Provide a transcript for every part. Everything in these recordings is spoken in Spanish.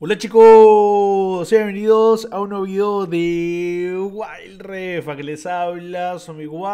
Hola chicos, sean bienvenidos a un nuevo video de Wild Rift, a que les habla soy amigo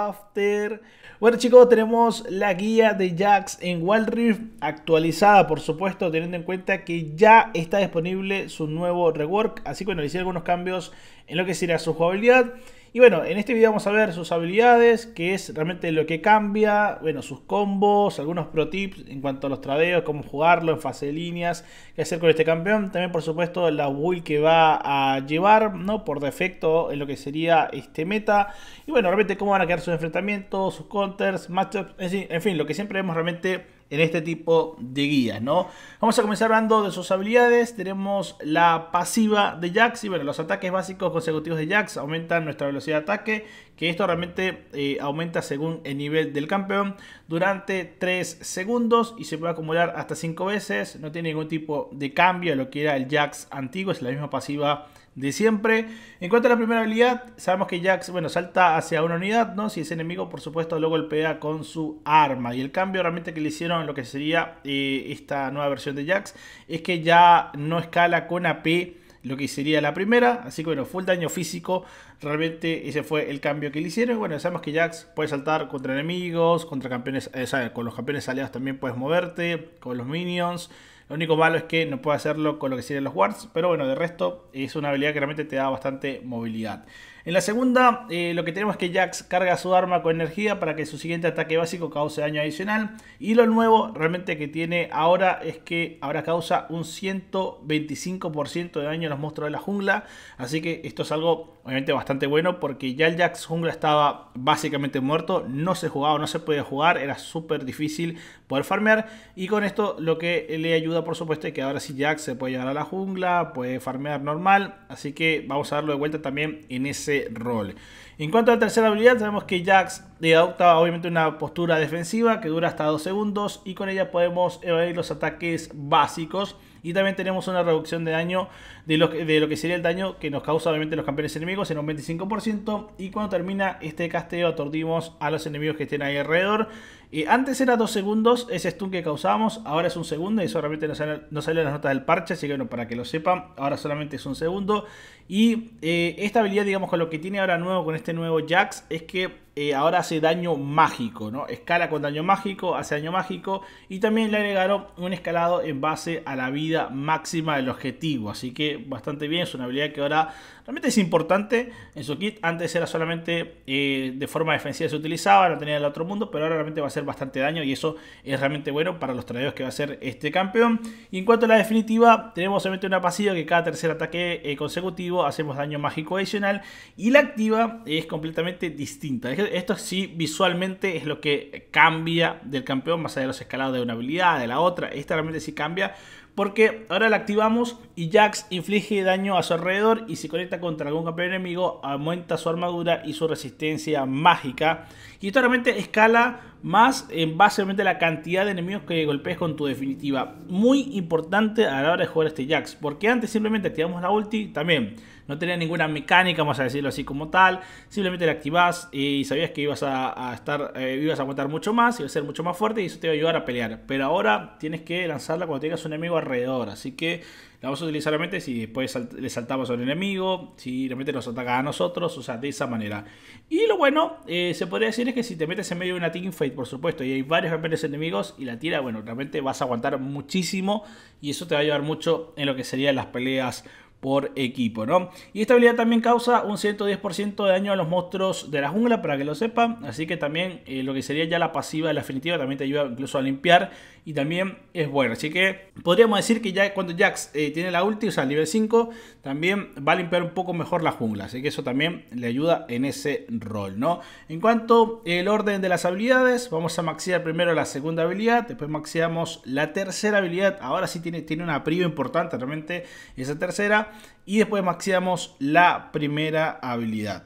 Bueno chicos, tenemos la guía de Jax en Wild Rift actualizada, por supuesto, teniendo en cuenta que ya está disponible su nuevo rework. Así que bueno, hice algunos cambios en lo que sería su jugabilidad. Y bueno, en este video vamos a ver sus habilidades, que es realmente lo que cambia, bueno, sus combos, algunos pro tips en cuanto a los tradeos, cómo jugarlo en fase de líneas, qué hacer con este campeón. También, por supuesto, la build que va a llevar, ¿no? Por defecto en lo que sería este meta. Y bueno, realmente cómo van a quedar sus enfrentamientos, sus counters, matchups, en fin, lo que siempre vemos realmente en este tipo de guías, ¿no? Vamos a comenzar hablando de sus habilidades. Tenemos la pasiva de Jax y bueno, los ataques básicos consecutivos de Jax aumentan nuestra velocidad de ataque, que esto realmente eh, aumenta según el nivel del campeón durante 3 segundos y se puede acumular hasta 5 veces. No tiene ningún tipo de cambio a lo que era el Jax antiguo, es la misma pasiva de siempre. En cuanto a la primera habilidad, sabemos que Jax, bueno, salta hacia una unidad, ¿no? Si es enemigo, por supuesto, lo golpea con su arma. Y el cambio realmente que le hicieron lo que sería eh, esta nueva versión de Jax es que ya no escala con AP lo que sería la primera. Así que bueno, full daño físico. Realmente ese fue el cambio que le hicieron. Bueno, sabemos que Jax puede saltar contra enemigos, contra campeones, eh, con los campeones aliados también puedes moverte, con los minions. Lo único malo es que no puede hacerlo con lo que sirven los wards, pero bueno, de resto es una habilidad que realmente te da bastante movilidad. En la segunda, eh, lo que tenemos es que Jax carga su arma con energía para que su siguiente ataque básico cause daño adicional. Y lo nuevo realmente que tiene ahora es que ahora causa un 125% de daño a los monstruos de la jungla. Así que esto es algo obviamente bastante bueno porque ya el Jax jungla estaba básicamente muerto. No se jugaba, no se podía jugar, era súper difícil poder farmear. Y con esto lo que le ayuda por supuesto es que ahora sí Jax se puede llevar a la jungla, puede farmear normal. Así que vamos a darlo de vuelta también en ese rol. En cuanto a la tercera habilidad, sabemos que Jax eh, adopta obviamente una postura defensiva que dura hasta 2 segundos y con ella podemos evadir los ataques básicos. Y también tenemos una reducción de daño de lo, de lo que sería el daño que nos causa obviamente los campeones enemigos en un 25%. Y cuando termina este casteo aturdimos a los enemigos que estén ahí alrededor. y eh, antes era 2 segundos ese stun que causábamos, ahora es un segundo y eso realmente no sale, las notas del parche. Así que bueno, para que lo sepan, ahora solamente es un segundo. Y eh, esta habilidad, digamos, con lo que tiene ahora nuevo con este nuevo Jax, es que eh, ahora hace daño mágico, ¿no? Escala con daño mágico, hace daño mágico. Y también le agregaron un escalado en base a la vida máxima del objetivo. Así que bastante bien, es una habilidad que ahora Realmente es importante en su kit. Antes era solamente eh, de forma defensiva se utilizaba, no tenía el otro mundo, pero ahora realmente va a hacer bastante daño y eso es realmente bueno para los tradeos que va a hacer este campeón. Y en cuanto a la definitiva, tenemos solamente una pasiva que cada tercer ataque eh, consecutivo hacemos daño mágico adicional y la activa es completamente distinta. Esto sí visualmente es lo que cambia del campeón más allá de los escalados de una habilidad, de la otra. Esta realmente sí cambia porque ahora la activamos y Jax inflige daño a su alrededor y si conecta contra algún campeón enemigo aumenta su armadura y su resistencia mágica. Y esto realmente escala más en base a la cantidad de enemigos que golpees con tu definitiva. Muy importante a la hora de jugar este Jax. Porque antes simplemente activamos la ulti también no tenía ninguna mecánica, vamos a decirlo así como tal. Simplemente la activás y sabías que ibas a, estar, eh, ibas a aguantar mucho más, ibas a ser mucho más fuerte y eso te va a ayudar a pelear. Pero ahora tienes que lanzarla cuando tengas un enemigo alrededor. Así que la vas a utilizar realmente si después le saltamos al enemigo, si realmente nos ataca a nosotros, o sea, de esa manera. Y lo bueno, eh, se podría decir es que si te metes en medio de una fight por supuesto, y hay varios campeones enemigos y la tira, bueno, realmente vas a aguantar muchísimo y eso te va a ayudar mucho en lo que serían las peleas por equipo, ¿no? Y esta habilidad también causa un 110% de daño a los monstruos de la jungla, para que lo sepan. Así que también eh, lo que sería ya la pasiva de la definitiva también te ayuda incluso a limpiar. Y también es bueno. Así que podríamos decir que ya cuando Jax eh, tiene la ulti, o sea, nivel 5, también va a limpiar un poco mejor la jungla. Así que eso también le ayuda en ese rol, ¿no? En cuanto al eh, orden de las habilidades, vamos a maxiar primero la segunda habilidad, después maxeamos la tercera habilidad. Ahora sí tiene, tiene una priva importante realmente esa tercera y después maximamos la primera habilidad.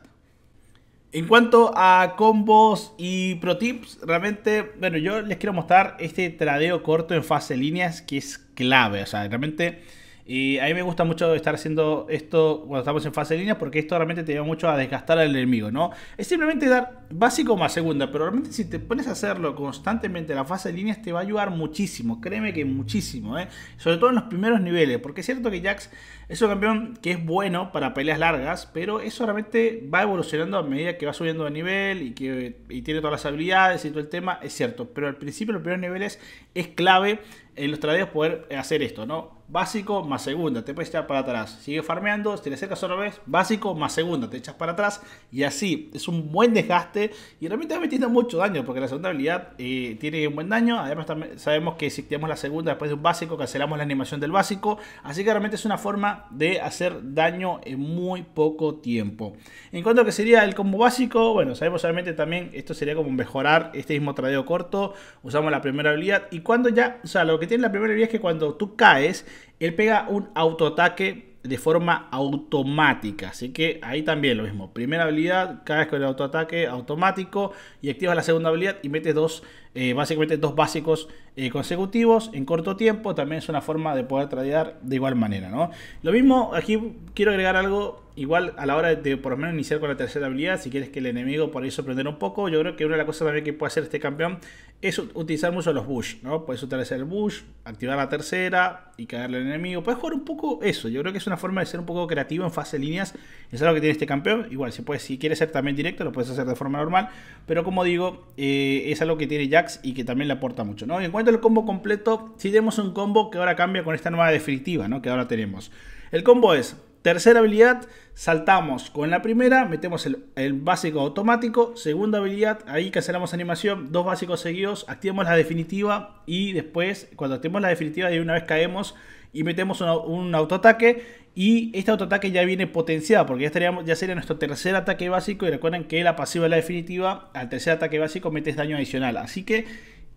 En cuanto a combos y pro tips, realmente, bueno, yo les quiero mostrar este tradeo corto en fase líneas que es clave. O sea, realmente y a mí me gusta mucho estar haciendo esto cuando estamos en fase de líneas porque esto realmente te lleva mucho a desgastar al enemigo, ¿no? Es simplemente dar básico más segunda, pero realmente si te pones a hacerlo constantemente en la fase de líneas te va a ayudar muchísimo, créeme que muchísimo, ¿eh? Sobre todo en los primeros niveles, porque es cierto que Jax es un campeón que es bueno para peleas largas, pero eso realmente va evolucionando a medida que va subiendo de nivel y que tiene todas las habilidades y todo el tema, es cierto, pero al principio los primeros niveles es clave en los tradeos poder hacer esto, ¿no? Básico más segunda, te puedes echar para atrás. Sigue farmeando, si le acercas otra vez, básico más segunda, te echas para atrás. Y así, es un buen desgaste. Y realmente está metiendo mucho daño, porque la segunda habilidad eh, tiene un buen daño. Además, también sabemos que si activamos la segunda después de un básico, cancelamos la animación del básico. Así que realmente es una forma de hacer daño en muy poco tiempo. En cuanto a que sería el combo básico, bueno, sabemos realmente también esto sería como mejorar este mismo tradeo corto. Usamos la primera habilidad. Y cuando ya, o sea, lo que en la primera habilidad es que cuando tú caes, él pega un autoataque de forma automática. Así que ahí también lo mismo. Primera habilidad, caes con el autoataque automático y activas la segunda habilidad y metes dos eh, básicamente dos básicos eh, consecutivos en corto tiempo, también es una forma de poder tradear de igual manera, ¿no? Lo mismo, aquí quiero agregar algo, igual a la hora de por lo menos iniciar con la tercera habilidad, si quieres que el enemigo por ahí sorprender un poco, yo creo que una de las cosas también que puede hacer este campeón es utilizar mucho los bush, ¿no? Puedes utilizar el bush, activar la tercera y caerle al enemigo, puedes jugar un poco eso, yo creo que es una forma de ser un poco creativo en fase de líneas, es algo que tiene este campeón, igual si, si quieres ser también directo lo puedes hacer de forma normal, pero como digo, eh, es algo que tiene Jack y que también le aporta mucho, ¿no? en cuanto al combo completo, Si tenemos un combo que ahora cambia con esta nueva definitiva, ¿no? Que ahora tenemos. El combo es Tercera habilidad, saltamos con la primera, metemos el, básico automático. Segunda habilidad, ahí cancelamos animación, dos básicos seguidos, activamos la definitiva y después, cuando activamos la definitiva, de una vez caemos y metemos un, autoataque. Y este autoataque ya viene potenciado, porque ya, estaríamos, ya sería nuestro tercer ataque básico. Y recuerden que la pasiva de la definitiva, al tercer ataque básico metes daño adicional. Así que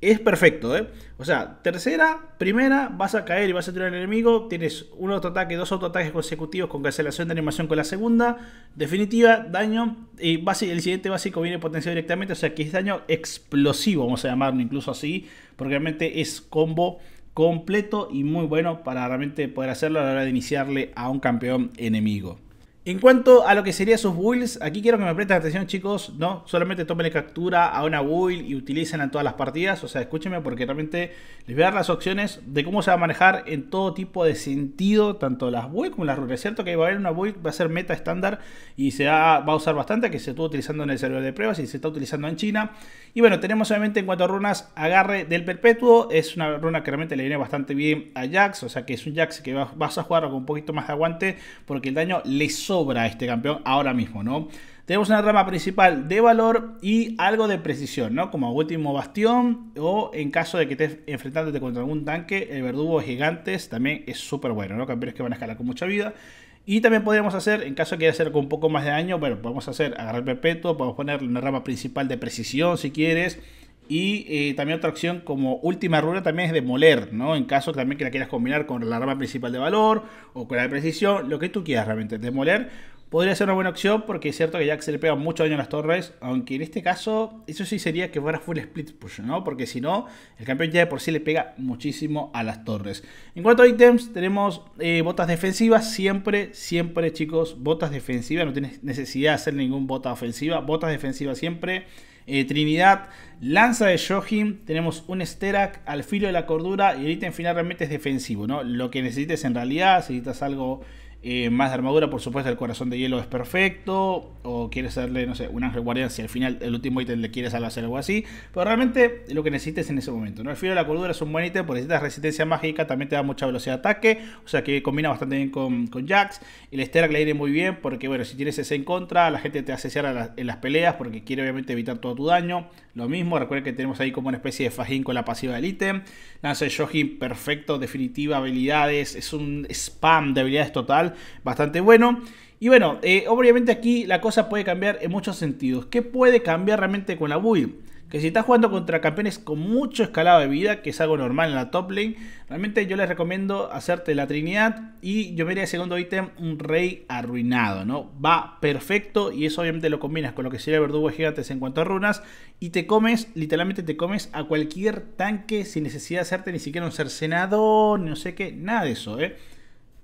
es perfecto, ¿eh? O sea, tercera, primera, vas a caer y vas a tirar al enemigo. Tienes un autoataque, dos autoataques consecutivos con cancelación de animación con la segunda. Definitiva, daño. Y el siguiente básico viene potenciado directamente. O sea, que es daño explosivo, vamos a llamarlo incluso así. Porque realmente es combo completo y muy bueno para realmente poder hacerlo a la hora de iniciarle a un campeón enemigo. En cuanto a lo que serían sus builds, aquí quiero que me presten atención chicos, no solamente tomen captura a una build y utilicen en todas las partidas, o sea, escúchenme porque realmente les voy a dar las opciones de cómo se va a manejar en todo tipo de sentido, tanto las builds como las runas. Es cierto que va a haber una build, va a ser meta estándar y se va, a usar bastante, que se estuvo utilizando en el servidor de pruebas y se está utilizando en China. Y bueno, tenemos obviamente en cuanto a runas, agarre del perpetuo, es una runa que realmente le viene bastante bien a Jax, o sea que es un Jax que vas a jugar con un poquito más de aguante porque el daño le sobra este campeón ahora mismo, ¿no? Tenemos una rama principal de valor y algo de precisión, ¿no? Como último bastión o en caso de que estés enfrentándote contra algún tanque, el verdugo gigantes también es súper bueno, ¿no? Campeones que van a escalar con mucha vida. Y también podríamos hacer, en caso de que hacer con un poco más de daño, bueno, podemos hacer agarrar perpetuo, podemos poner una rama principal de precisión si quieres, y eh, también otra opción como última runa también es demoler, ¿no? En caso también que la quieras combinar con la rama principal de valor o con la de precisión, lo que tú quieras realmente. Demoler podría ser una buena opción porque es cierto que Jack se le pega mucho daño a las torres, aunque en este caso eso sí sería que fuera full split push, ¿no? Porque si no, el campeón ya de por sí le pega muchísimo a las torres. En cuanto a ítems, tenemos eh, botas defensivas, siempre, siempre chicos, botas defensivas, no tienes necesidad de hacer ningún bota ofensiva, botas defensivas siempre. Eh, Trinidad, lanza de Shohim, tenemos un Sterak al filo de la cordura y el ítem final realmente es defensivo, ¿no? Lo que necesites en realidad, si necesitas algo eh, más de armadura, por supuesto, el corazón de hielo es perfecto. O quieres darle, no sé, un ángel guardián si al final el último ítem le quieres hacer algo así. Pero realmente lo que necesites en ese momento. ¿no? El filo la cordura es un buen ítem, porque necesitas resistencia mágica, también te da mucha velocidad de ataque. O sea que combina bastante bien con, con Jax. El Sterak le iré muy bien porque, bueno, si tienes ese en contra, la gente te hace cerrar en las peleas porque quiere obviamente evitar todo tu daño. Lo mismo, recuerden que tenemos ahí como una especie de fajín con la pasiva del ítem. Lanza Shoji perfecto, definitiva, habilidades. Es un spam de habilidades total bastante bueno. Y bueno, eh, obviamente aquí la cosa puede cambiar en muchos sentidos. ¿Qué puede cambiar realmente con la build? Que si estás jugando contra campeones con mucho escalado de vida, que es algo normal en la top lane, realmente yo les recomiendo hacerte la Trinidad y yo vería el segundo ítem un rey arruinado, ¿no? Va perfecto y eso obviamente lo combinas con lo que sería verdugo gigantes en cuanto a runas y te comes, literalmente te comes a cualquier tanque sin necesidad de hacerte ni siquiera un cercenador, ni no sé qué, nada de eso, ¿eh?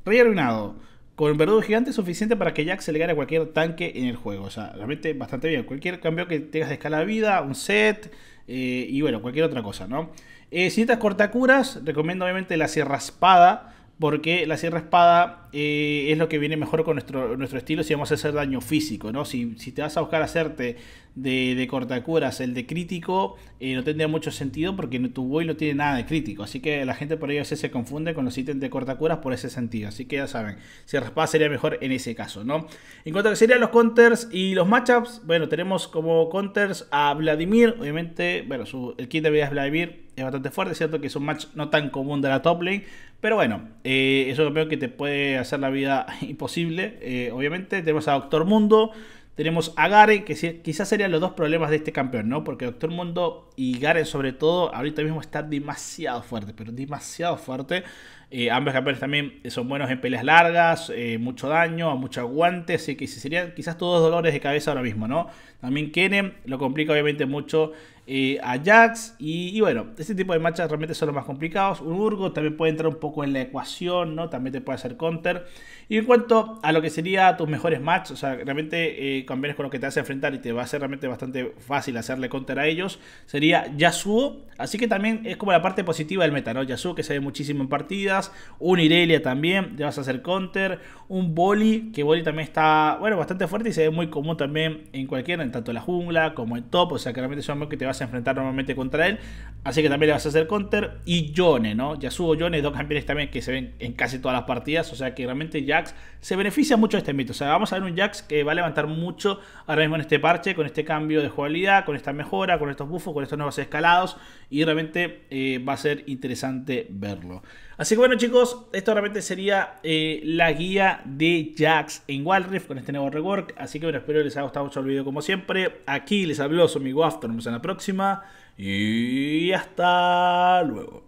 Rey arruinado. Con un verdugo gigante suficiente para que Jack se le gane a cualquier tanque en el juego. O sea, realmente bastante bien. Cualquier cambio que tengas de escala de vida, un set eh, y bueno, cualquier otra cosa, ¿no? Eh, si necesitas cortacuras, recomiendo obviamente la sierra espada. Porque la sierra espada eh, es lo que viene mejor con nuestro, nuestro estilo si vamos a hacer daño físico, ¿no? Si, si te vas a buscar hacerte de, de cortacuras el de crítico, eh, no tendría mucho sentido porque tu boy no tiene nada de crítico. Así que la gente por ahí a veces se confunde con los ítems de cortacuras por ese sentido. Así que ya saben, si raspaba sería mejor en ese caso, ¿no? En cuanto a que serían los counters y los matchups, bueno, tenemos como counters a Vladimir. Obviamente, bueno, el kit de vida es Vladimir, es bastante fuerte, es cierto que es un match no tan común de la top lane, pero bueno, eso eh, es un campeón que te puede hacer la vida imposible, eh, obviamente. Tenemos a Doctor Mundo, tenemos a Garen, que quizás serían los dos problemas de este campeón, ¿no? Porque Doctor Mundo y Garen sobre todo, ahorita mismo está demasiado fuerte, pero demasiado fuerte. Eh, ambos campeones también son buenos en peleas largas, eh, mucho daño, mucho aguante, así que serían quizás todos dolores de cabeza ahora mismo, ¿no? También Kenem lo complica obviamente mucho eh, a Jax y, bueno, este tipo de matchas realmente son los más complicados. Un Urgo también puede entrar un poco en la ecuación, ¿no? También te puede hacer counter. Y en cuanto a lo que sería tus mejores matchs, o sea, realmente campeones con lo que te vas enfrentar y te va a ser realmente bastante fácil hacerle counter a ellos, sería Yasuo. Así que también es como la parte positiva del meta, ¿no? Yasuo que se ve muchísimo en partida un Irelia también, le vas a hacer counter, un Boli, que Boli también está, bueno, bastante fuerte y se ve muy común también en cualquiera, en tanto la jungla como el top, o sea, realmente es un que te vas a enfrentar normalmente contra él, así que también le vas a hacer counter, y Yone, ¿no? subo Yone, dos campeones también que se ven en casi todas las partidas, o sea que realmente Jax se beneficia mucho de este mito, o sea, vamos a ver un Jax que va a levantar mucho ahora mismo en este parche, con este cambio de jugabilidad, con esta mejora, con estos buffos, con estos nuevos escalados, y realmente eh, va a ser interesante verlo. Así que bueno, bueno chicos, esto realmente sería eh, la guía de Jax en Wildrift con este nuevo rework. Así que bueno, espero que les haya gustado mucho el video como siempre. Aquí les habló su amigo After, nos vemos en la próxima. Y hasta luego.